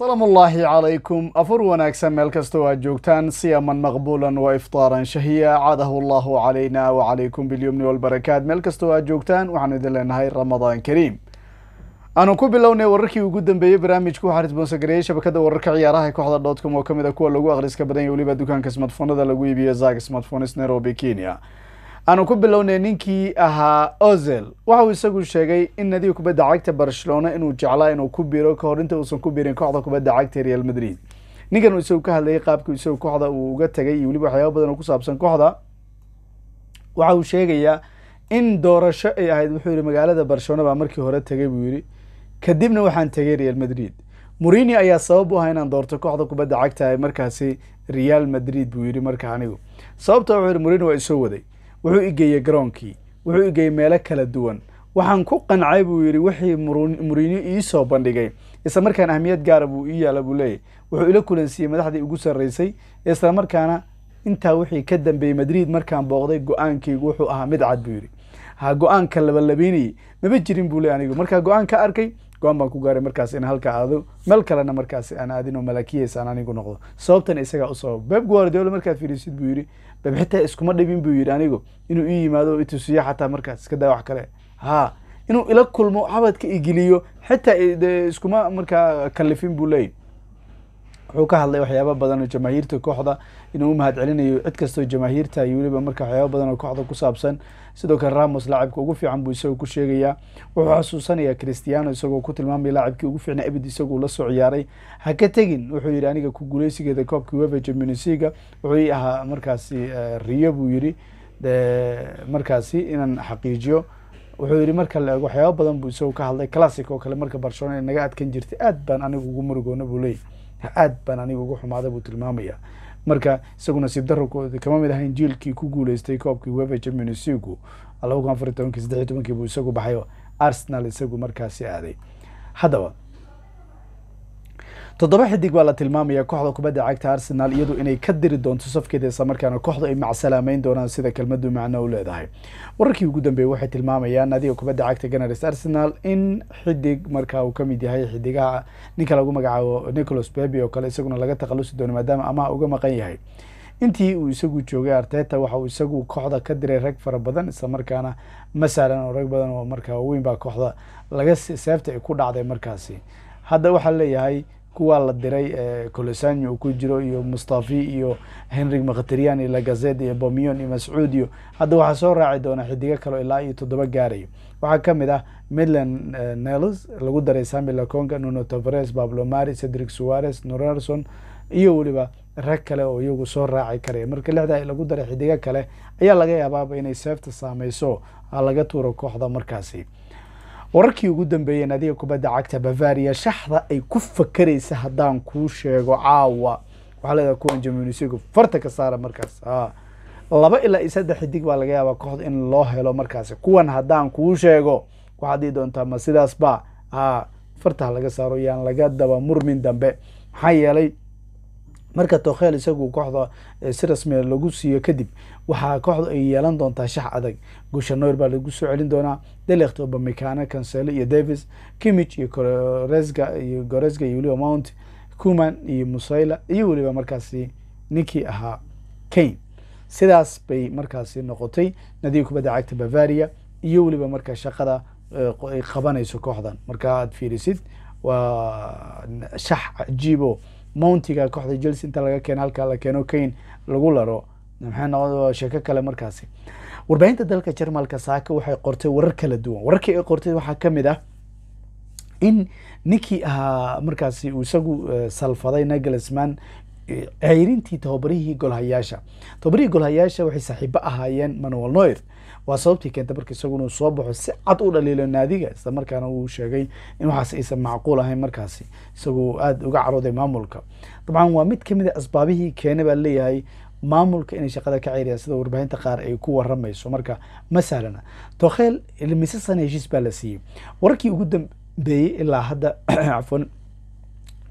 salaamullaahi calaykum afur wanaagsan meel kastoo aad joogtaan siyaaman maqbuulan wa iftaaran shahiya caadahu llaahu calayna wa calaykum bilyumni walbarakaat meel kastoo aad joogtaan waxaan idin leenahay ramadaan kariim aanu ku bilownay wararkii ugu dambeeyey barnaamijku waxaa responsagareyey shabakada wararka ciyaaraha kooxda dotcom oo ka mid a ah kuwa lagu akhriska badanya iyo weliba dukaanka smartfoonada lagu iibiyo zag smartphones nairobi kenya aanu ku bilownay ninkii ahaa ozel waxa uu isagu sheegay in nadiga kubadda cagta barcelona inuu jeclaa inuu ku biro kahor inta uusan ku birin kooxda kubadda cagta real madrid ninkan uu isagu ka hadlayay qaabkii isagu kooxda uu uga tagay iyo weliba waxyaaba badan oo ku saabsan kooxda waxa uu sheegayaa in doorasho ay ahayd wuxuu yihi magaalada barcelona baa markii hore tegay buu yidhi kadibna waxaan tegay real madrid murini ayaa sabab u ahaa inaan doorto kooxda kubadda cagta ee markaasi real madrid buu yidhi marka anigu sababta ah wuxuu yihi murini waa isoo waday wuxuu i geeyey garoonkii wuxuu i geeyey meelo kala duwan waxaan ku qancay buu yidhi wixii muriinyo ii soo bandhigay isla markaana ahmiyad gaara buu ii yaala buu leeyahy wuxuu ila kulansiiyey madaxdii ugu sarraysay isla markaana intaa wixii ka dambeeyey madriid markaan booqday go-aankaygu wuxuu ahaa mid cad buu yidhi ha go-aanka labalabeynayey maba jirin buu le anigu markaa go-aan ka arkay go-aan baan ku gaaray markaas in halka aado meel kalena markaas aan aadin oo anigu noqdo sababtan isagaa u sababa guardiola markaad fiirisid buu yidhi xitaa iskuma dhibin buu yidhi anigu inuu ii yimaado itusiya xataa markaas iska daa wax kale ha inuu ila kulmo habadka igeliyo xitaa iskuma markaa kalifin buu leeyay wuxuu ka hadlay waxyaaba badan oo jamaahiirta kooxda inuu umahad celinayo cid kastoo jamaahiirta iyo weliba marka waxyaaba badan oo kooxda ku saabsan sidoo kale ramos laacibka ugu fiican buu isagoo ku sheegayaa wuxuu xasuusanayaa cristiano isagoo ku tilmaamaya laacibkii ugu fiicna abid isaguu la soo ciyaaray ha ka tegin wuxuu yidhi aniga ku guuleysigeeda koobka weba jamunisiga wuxuu ii ahaa markaasi eh, riyo buu yidhi markaasi inaan xaqiijiyo wuxuu yidhi marka la eego waxyaaba badan buu isagoo ka hadlay classic kale marka barcelona ay adkan jirtay aad baan anigu ugu murugoona buu leeyahy aad baan aniga ugu xumaada buu tilmaamaya marka isagu nasiib darabkooda kama mid ahayn jiilkii ku guuleystay koobkii wefa champions laba kun afar tobankii sadex iyo tobankii buu isagu baxayo arsenal isagu markaasi aaday haddaba toddoba xidig baa la tilmaamaya kooxda kubadda cagta arsenal iyadu inay ka diri doonto safkeeda islamarkaana kooxdu ay macsalaameyn doonaan sida kelmadu macno u leedahay wararkii ugu dambeeyey waxay tilmaamayaan adiga kubadda cagta ganars arsenal in xidig markaa uu kamid yahay xidigaha ninka lagu magacaabo nicholas beby oo kale isaguna laga takhalusi doono maadaama amaha uga maqan yahay intii uu isagu joogay arteta waxa uu isagu kooxda ka diray rag fara badan islamarkaana ma sahlan oo rag badan oo markaa weyn baa kooxda laga seefta ay ku dhacday markaasi hadda waxaa leeyahay kuwaa la diray ee colosano uu ku jiro iyo mustafi iyo henrig mkhtarian iyo lagazed iyo bomion iyo mascuud iyo hadda waxaa soo raaci doona xidigo kalo ilaa iyo toddoba gaarayo waxaa ka mid ah midland nels lagu daray sami laconga nuno tavares mari cedric suarez norerson iyo weliba rag kale oo iyagu soo raaci karaya marka lixda lagu daray xidigo kale ayaa laga yaabaaba inay seefta saameyso laga tuuro kooxda markaasi wararkii ugu dambeeyeen adiga kubadda cagta bavaria shaxda ay ku fakeraysa haddaan kuu sheego caawa waxaa leedaha kuwan jamunisigu farta ka saara markaas laba ilaa iyo saddex xidig baa laga yaabaa kooxda in loo helo markaasi kuwan haddaan kuu sheego waxaad ii doontaa ma sidaasba fartaha laga saaro yaan laga daba murmin dambe maxaa yeelay marka tokhel isagu kooxda eh, si rasmiya ah lagu siiyo kadib waxaa kooxdu ay yeelan doontaa shax adag guusha noor baa lagu soo celin doonaa delekt obamecano cancelo iyo davis kimich iyo koresga iyo goresga iyo weliba mount kuman iyo musayla iyo weliba markaasi ninkii ahaa kane sidaas bay markaasi noqotay nadiga kubadda cagta bavaria iyo weliba markaa shaqada ay eh, qabanayso kooxdan marka aad fiirisid waa shax cajiibo mountiga kooxda chelsea inta laga keeno halkaa la keeno kane lagu laro maxay noqon sheeko kale markaasi warbaahinta dalka jarmalka saaka waxay qortay warar kala duwan wararkii ay qortay waxaa ka mid ah in ninkii ahaa markaasi uu isagu eh, salfaday naglesman eh, ceyrintii tababarihii golhayaasha tababarihii golhayaasha waxay saaxiibo ahaayeen manuel noir waa sababtii keentay marka isagu soo baxo si cad u dhaliilo naadiga isla markaana uu sheegay in waxaas aysan macquul ahayn markaasi isagu aada uga carooday maamulka dabcan waa mid kamid a ah asbaabihii keenay baa leeyahay maamulka inay shaqada ka ceeliyaa sida warbaahinta qaar ay ku waramayso marka ma sahlana tokheel mise sane heshiis baa la siiyey warkii ugu dambeeyey ilaa hadda cafwan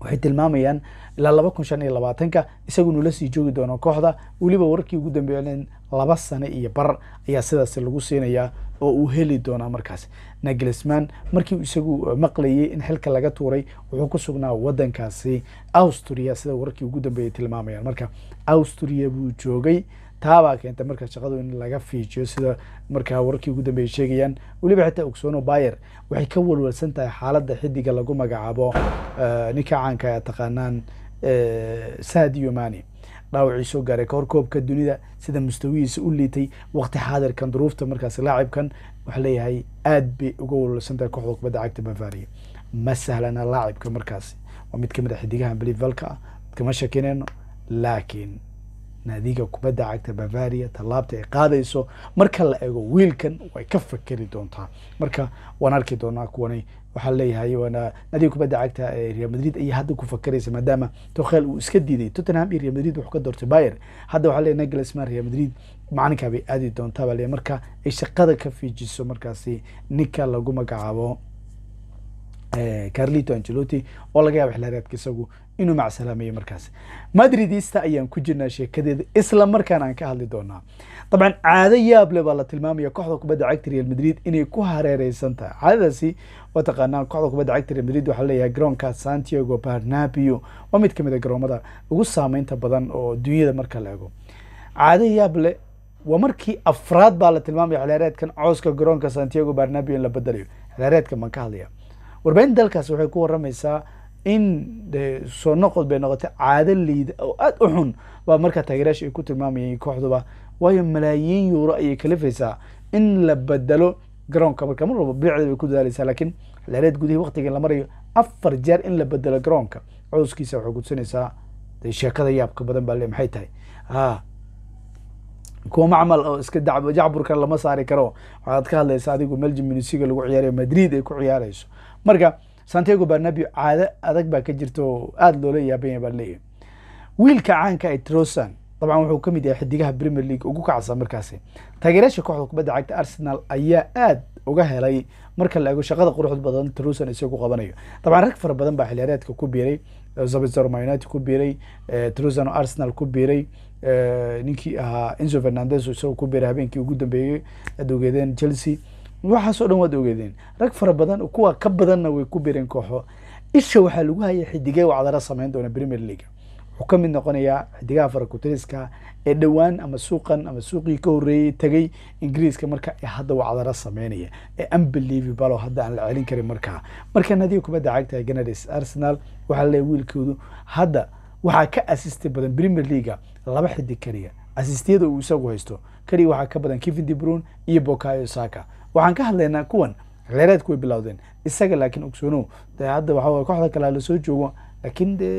waxay tilmaamayaan ilaa laba kun shan iyo labaatanka isagunula sii joogi doono kooxda weliba warkii ugu dambeeyan laba sano iyo bar ayaa sidaas lagu siinayaa oo uu heli doonaa markaas naglisman markii isagu eh, maqlayay in xilka laga tuuray wuxuu ku sugnaa waddankaasi austria sida warkii ugu dambeeyay tilmaamayaan marka austria buu joogay taabaa keenta marka shaqadu in laga fiijiyo sida markaa wararkii ugu dambeeyay sheegayaan weliba xitaa ogsoono bayer waxay ka walwalsan tahay xaaladda xidiga lagu magacaabo eh, ninka caanka ay ah taqaanaan eh, sadio mani dhaawacii soo gaaray kahor koobka dunida sida mustawihiisa u liitay waqti xaadirkan duruufta markaas laacibkan waxaa leeyahay aad bay uga walwalsan tahay kooxda kubadda cagta bavaria ma sahlana laacibka markaasi waa mid ka mid a ah xidigahan belivalka ah shakinayno laakiin naadiga kubadda cagta bavaria tallaabta ay qaadayso marka la ego wiilkan way ka fekeri doontaa marka waan arki doonaa kuwani waxaa leeyahay naadiga kubadda cagta real madrid ayaa hadda ku fakeraysa maadaama tokhel uu iska diiday tottenham iyo real madrid wuxuu ka doortay bayer hadda waxaa leeyahay nagelsman real madrid macalinkaa aadi doontaa baa leeyahay marka ay shaqada ka fiijiso markaasi ninka lagu magacaabo carlito angelotti oo laga yaaba xilharaadka isagu inuu macsalaameeyo markaas madridista ayaan ku jirnaa sheekadeeda isla markaana aan ka hadli doonaa dabcan caado yaable baa la tilmaamaya kooxda kubadda cagta real madrid inay ku hareereysan tahay caadadaasi waa taqaanaa kooxda kubadda cagta real madrid waxaa leeyahay garoonka santiago barnabio waa mid ka mid a ah garoomada ugu saameynta badan oo dunyada marka la ego caado yaable waa markii afraad baa la tilmaamaya xilharaadkan cooska garoonka santiago barnabio in la bedelayo xilharaadka baan ka hadlaya warbaahinta dalkaas waxay ku waramaysaa in soo noqod bay noqotay caado liida oo aada u xun baa markaa taageerayaasha ay ku tilmaamayeen kooxduba waayo malaayiin yuuro ayay kalifaysaa in la bedelo garoonka marka mar walba bilicda bay ku dadaalaysaa laakiin xilxeleed gudihii waktigan la marayo afar jeer in la bedelo garoonka codowskiisa waxay kutusinaysaa sheekada yaabka badan baa le maxay tahay a kuwa macmal oo iska jacburkan lama saari karo waxaad ka hadlaysaa adigu meljim lagu ciyaarayo madrid ay ku ciyaarayso marka santiago barnabio caado adag baa ka jirta oo aada loola yaabanya baan leeyahy wiilka caanka ee trosan dabcan wuxuu ka mid yahay xidigaha premier league ugu kacsan markaasi taageerayaasha kooxda kubadda cagta arsenal ayaa aada uga helay marka la eego shaqada quruxda badan trosan isagu qabanayo dabcan rag fara badan baa xiliyaareedka ku biiray eh, zabizorma united ku biiray eh, trosan oo arsenal ku biiray eh, ninkii ahaa enzo fernandez isagoo ku biiray habeenkii ugu dambeeyey aad ogeedeen chelsea waxaasoo dhan waad ogeedeen rag fara badan kuwa ka badanna way ku bireen kooxo isha waxaa lagu hayay xidigee wacdara samayn doona premier league wuxuu ka mid noqonayaa xidigaha farakutaliska ee dhowaan ama suuqan ama suuqii ka horreeyey tegey ingiriiska marka hadda wacdara sameynaya ee unbelievable hadda aan la celin karin markaa markan haddii kubadda cagtahay ganades arsenal waxaa leeyahy wiilkoodu hadda waxaa ka asista badan premier leaga laba xidig keliya asistiyada uu isagu haysto keliya waxaa ka badan kevin debrun iyo bokayo saka waxaan ka hadlaynaa kuwan xilliyareedka way bilowdeen isaga laakiin ogsoonow de hadda waxaa kooxda kalea lasoo joogo laakiin de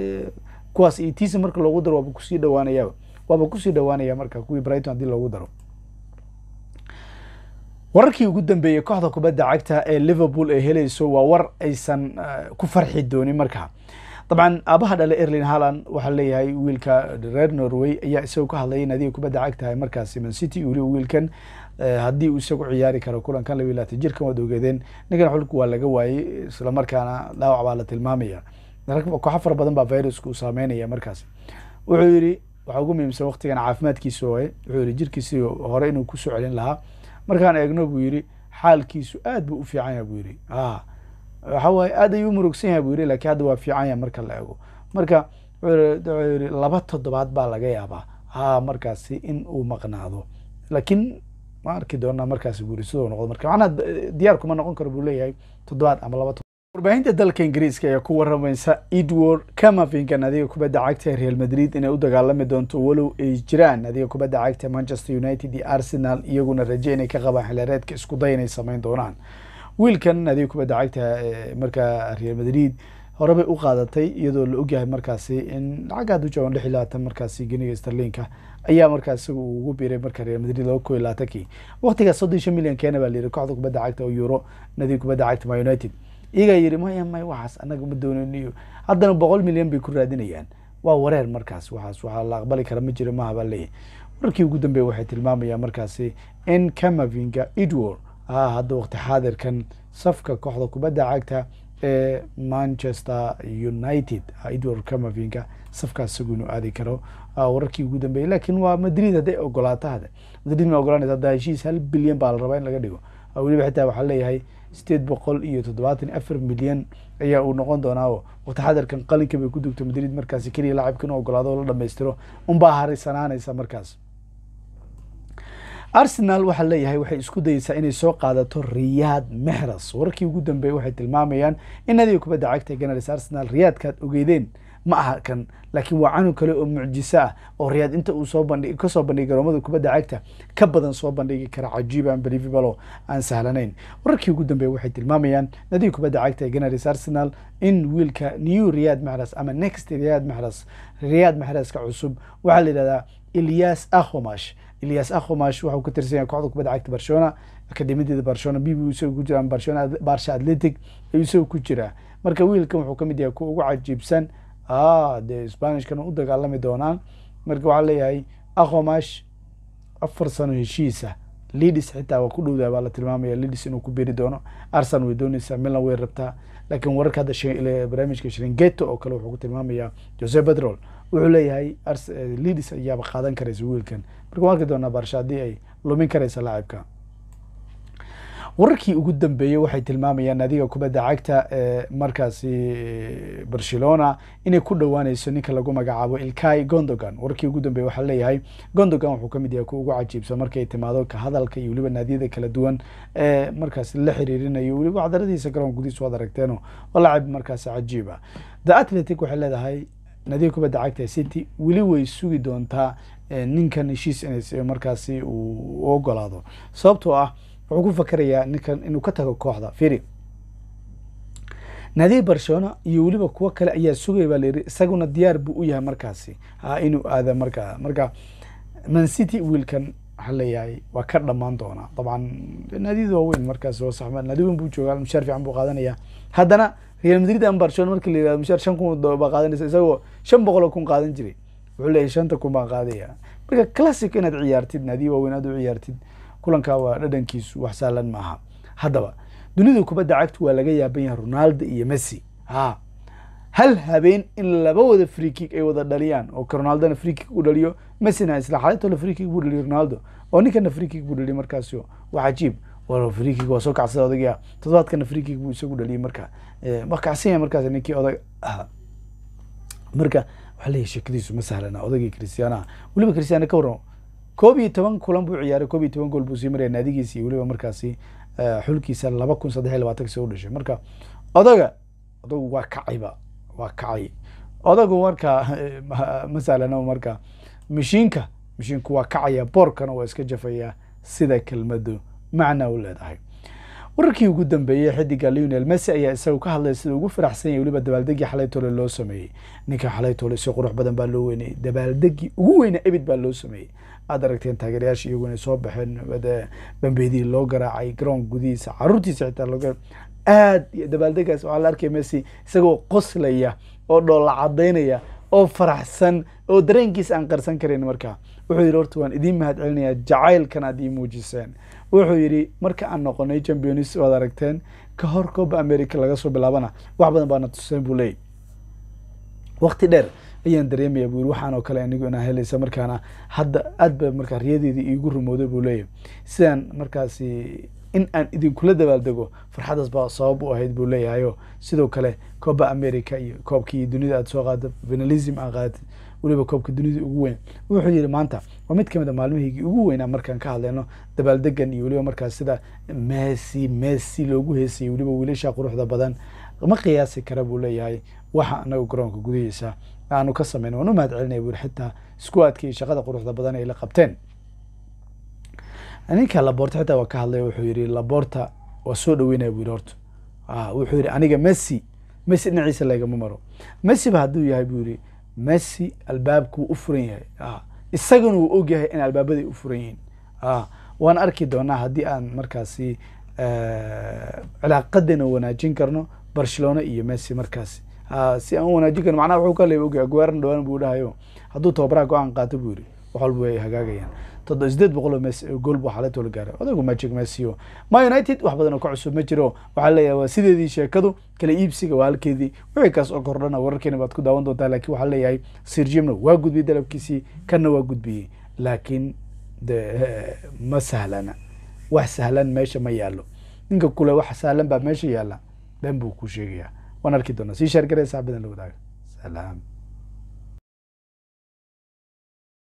kuwaas iyo tiisa marka loogu daro waaba kusii dhawaanaya waaba kusii dhawaanaya marka kuwii brighton haddii loogu daro wararkii ugu dambeeyey kooxda kubadda cagta ee liverpool ay helayso waa war aysan eh, ku farxi doonin markaa dabcan aabaha dhale erlin halland waxaa leeyahay wiilka reer norway ayaa isagoo ka hadlayay in adiga kubadda cagtahay markaasi man city weli wiilkan Eh, haddii uu isagu ciyaari karo kulankan laba jirkan waad ogeedeen ninkan xulku waa laga waayey isla markaana dhaawac baa la tilmaamaya kooxo fara badan baa viruska uu saameynaya markaas wuxuu yidhi waxaa ugu muhiimsan waktigan caafimaadkiisa waaye wuxuu yidhi jirkiisi hore inuu kusoo celin lahaa markaan eegno buu yidhi xaalkiisu aad buu u fiican yaha buu yidhi a waxa waaye aad ayuu murugsan yaha buu yidhi lakiin hadda waa fiican yaha marka la eego marka wuxuu yidhi laba toddobaad baa laga yaabaa a markaasi in uu maqnaado lakiin ma arki doonaa markaas guuri sidoo noqdo marka macnaha eh, diyaar kuma noqon karo buu leeyahay toddobaad ama laba warbaahinta dalka ingiriiska ayaa ku waramaysa edward camavinga adiga kubadda cagta real madrid inay u dagaalami doonto walow ay jiraan nadiga kubadda cagta manchester united iyo arsenal iyaguna raje inay ka qabaan xilareedka isku day inay samayn doonaan wiilkan nadiga kubadda cagta eh, markaa real madrid horebay u qaadatay iyadoo la ogyahay markaasi in lacagaad u joogan lix iyo markaasi geniga sterlinka ayaa markaa isaga uu ugu biiray marka real madrid laba koiyo labaatankii waqtigaas soddon shan milyan keena baa layihi kooxda kubadda cagta oo euro nadiib kubadda cagta ma united iyagaa yihi maya may waxaas annaga ma doonaniyo haddana boqol milyan bay ku raadinayaan waa wareer markaas waxaas waxaa la aqbali kara ma jiro maha baa leeyahy wararkii ugu dambeeya waxay tilmaamayaan markaasi in camavinga edward ah hadda waqti xaadirkan safka kooxda kubadda cagta ee manchester united edward ah, camavinga safkaas isagu aadi karo Ah, wararkii ugu dambeeyey laakiin waa madrid hadday ogolaato hade madrid ma ogolanaysa hadda hal bilyan baa la rabaa in laga dhigo ah, weliba xitaa waxaa leeyahay sideed boqol iyo toddobaatan afar milyan ayaa uu noqon doonaa oo waqti xadarkan qalinka bay ku dugto madrid markaasi keliya laacibka inuu ogolaado oo la dhamaystiro unbaa harisanaanaysa markaas arsenal waxaa leeyahay waxay isku dayeysaa inay soo qaadato riyaad mehras wararkii ugu dambeeyey waxay tilmaamayaan in nadiga kubadda cagta ganars arsenal riyaadkaad ogeydeen ma aha kan laakiin waa canug kale oo mucjiso ah oo riyaad inta uu soo bandhi kasoo bandhigay garoomada kubadda cagta ka badan soo bandhigi kara cajiib aan believabalo aan sahlanayn wararkii ugu dambeeya waxay tilmaamayaan nadiga kubadda cagta ee ganaris arsenal in wiilka new riyad maxras ama next riyad maxras riyad maxraska cusub waxaa la yidhahdaa ilyas akhomash ilyas akhomash waxauu ka tirsan yahay kooxda kubadda cagta barcelona akademiyadeeda barcelona b buu ku jiraa barcelona barsha atletic ayuu isagoo ku jiraa marka wiilkan wuxuu ka mid yahay kuwa ugu cajiibsan dee spanishkana u dagaalami doonaan marka waxaa leeyahay aqomash afar sano heshiisa lidis xitaa waa ku dhowdaa baa la tilmaamaya lidis inuu ku beri doono arsan way dooneysaa milan way rabtaa laakiin wararka hadda barnaamijka shringeto oo kale wuxuu ku tilmaamayaa jose bedrol wuxuu leeyahay lidis ayaaba qaadan karaysa wiilkan marka waan arki doonaa barsha haddii ay lumin karaysa laacibka wararkii ugu dambeeyey waxay tilmaamayaan naadiga kubadda cagta ee eh, markaasi eh, barcelona inay ku dhowaanayso ninka lagu magacaabo ilkai gondogan wararkii ugu dambeeye waxaa leeyahay gondogan wuxuu kamid yahay kuwa ugu cajiibsan markay timaado ka hadalka iyo weliba naadiyada kala duwan ee eh, markaasi la xiriirinayo weliba waxdaradiisa garoon gudihiis waad aragteeno oo lacab cajiiba ah. the atletic waxay leedahay naadiga kubadda cagta ee city weli way sugi doontaa ninkan heshiis inay markaasi uu ogolaado sababtoo ah wuxuu ku fakerayaa ninkan inuu ka tago kooxda firi naadihi barcelona iyo weliba kuwo kale ayaa sugay baa layidhi isaguna diyaar buu u yahay markaasi inuu aada markaa marka mancity wiilkan waxaa leeyahay waa ka dhamaan doonaa dabcan naadiyada waaweyn markaas waa sax naadi weyn buu joogaa mushaar fiican buu qaadanaya haddana real madrid ama barcelona marki la yirahdo mushaar shan kun baa qaadanaysa isagoo shan boqoloo kun qaadan jiray wuxuu leeyahay shanta kun baan qaadaya marka classic inaad ciyaartid naadihi waaweyn aad u ciyaartid kulankaa waa dhadhankiisu wax saalan maaha haddaba dunida kubadda cagtu waa laga yaaban yahay ronaldo iyo messi ha hal habeen in laba labawada freekig ay wada dhaliyaan oo ronaldona freekig u dhaliyo messina isla xalintoola freekig buu dhaliyo ronaldo oo ninkana freekig buu dhaliyo markaasi waa cajiib freekig waa soo kacsada odagia toddobaadkana freekig buu isagu dhaliyay marka waa eh, kacsanya markaas ninkii odag aha marka waxaa leeyahay sheekadiisu ma sahlana odagii christiaanaha weliba christiaana ka warran koob iyo toban kulan buu ciyaaray koob iyo toban gool buu sii maraya naadigiisi iyo weliba markaasi eh, xulkiisa laba kun saddex iy labaatanksi u dhashay marka odaga odagu waa kacayba waa kacay odagu marka eh, masalana marka mashiinka mashiinku waa kacaya boorkana waa iska jafaya sida kelmadu macna u leedahay wararkii ugu dambeeyey xidiga leonel messi ayaa isagu ka hadlaya sida ugu faraxsan yahy weliba dabaaldegii xalaytoole loo sameeyey ninka xalaytoole si qurux badan baa loo weynayey dabaaldegii ugu weyna ebid baa loo sameeyey aad aragteen taageerayaasha iyagu inay soo baxeen bambeydii loo garaacay garoon gudihiisa caruurtiisa xitaa loo aad dabaaldegaas waxaa la arkaya messi isagoo qoslaya oo dhoola cadaynaya oo faraxsan oo dareenkiisa aan qarsan karayn markaa wuxuu yidhi horta waan idiin mahad celinayaa jacaylkan aad ii muujiseen wuxuu yidhi marka aan noqonay champions waad aragteen ka hor cooba america laga soo bilaabana wax badan baana tuseen buu leeyay wakti dheer ayaan dareemaya buu yiri waxaan oo kale anigu inaa helaysa markaana hadda aad ba markaa riyadeedii iigu rumooday buu leeyahay sidaan markaasi in aan idinkula dabaaldego farxadaas baa sabab u ahayd buu leeyahayoo sidoo kale kooba america iyo koobkii dunida aad soo qaada venalism aan qaada weliba koobka dunida ugu weyn wuxuu yidhi maanta waa mid kamid a ah maalmihaygii ugu weynaa markaan ka hadlayno dabaaldegan iyo weliba markaas sida meesi meesi loogu heesayay weliba wiilasha quruxda badan ma qiyaasi kara buu leeyahay waxa anagu garoonka gudahiisa aanu ka samayno waan u mahad celinaya buuri xitaa iskuwaadkii iyo shaqada quruxda badan ay la qabteen ninka laboorta xitaa waa ka hadlay wuxuu yidhi laboorta waa soo dhaweynaya bu yidhi horta ah, wuxuu yidhi aniga messi messi dhinaciisa lagama maro messi hadduu yahay buu yidhi messi albaabkuu u furan yahay ah, isagana wuu og in albaabaday u furan yihiin ah, waan arki doonaa haddii aan markaasi eh, cilaaqadana wanaajin karno barcelona iyo messi markaasi si aan wanaajin karin macnaha wuxuu ka leeyay aguaaran dhawaan buu dhahayo hadduu tababaraha go-aan qaato buu yidhi wax walba way hagaagayaan toddoba sideed boqoloo mes gool buu xaaladoo la gaaray odaygu magic mesiyo ma united wax badan oo ka cusub ma jiro waxaa leeyahay waa sideedii sheekadu kala iibsiga waa halkeedii wixii kaas oo kordhana wararkeena baad ku daawan doontaa lakiin waxaa leeyahay sirjimna waa gudbiyey dalabkiisii kanna waa gudbiyey laakiin de eh, ma sahlana wax sahlan meesha ma yaallo ninka kule wax sahlan baa meesha yaalla been buu ku sheegayaa waan arki doonaa sii sheer garee saabadan la wadaaga salaam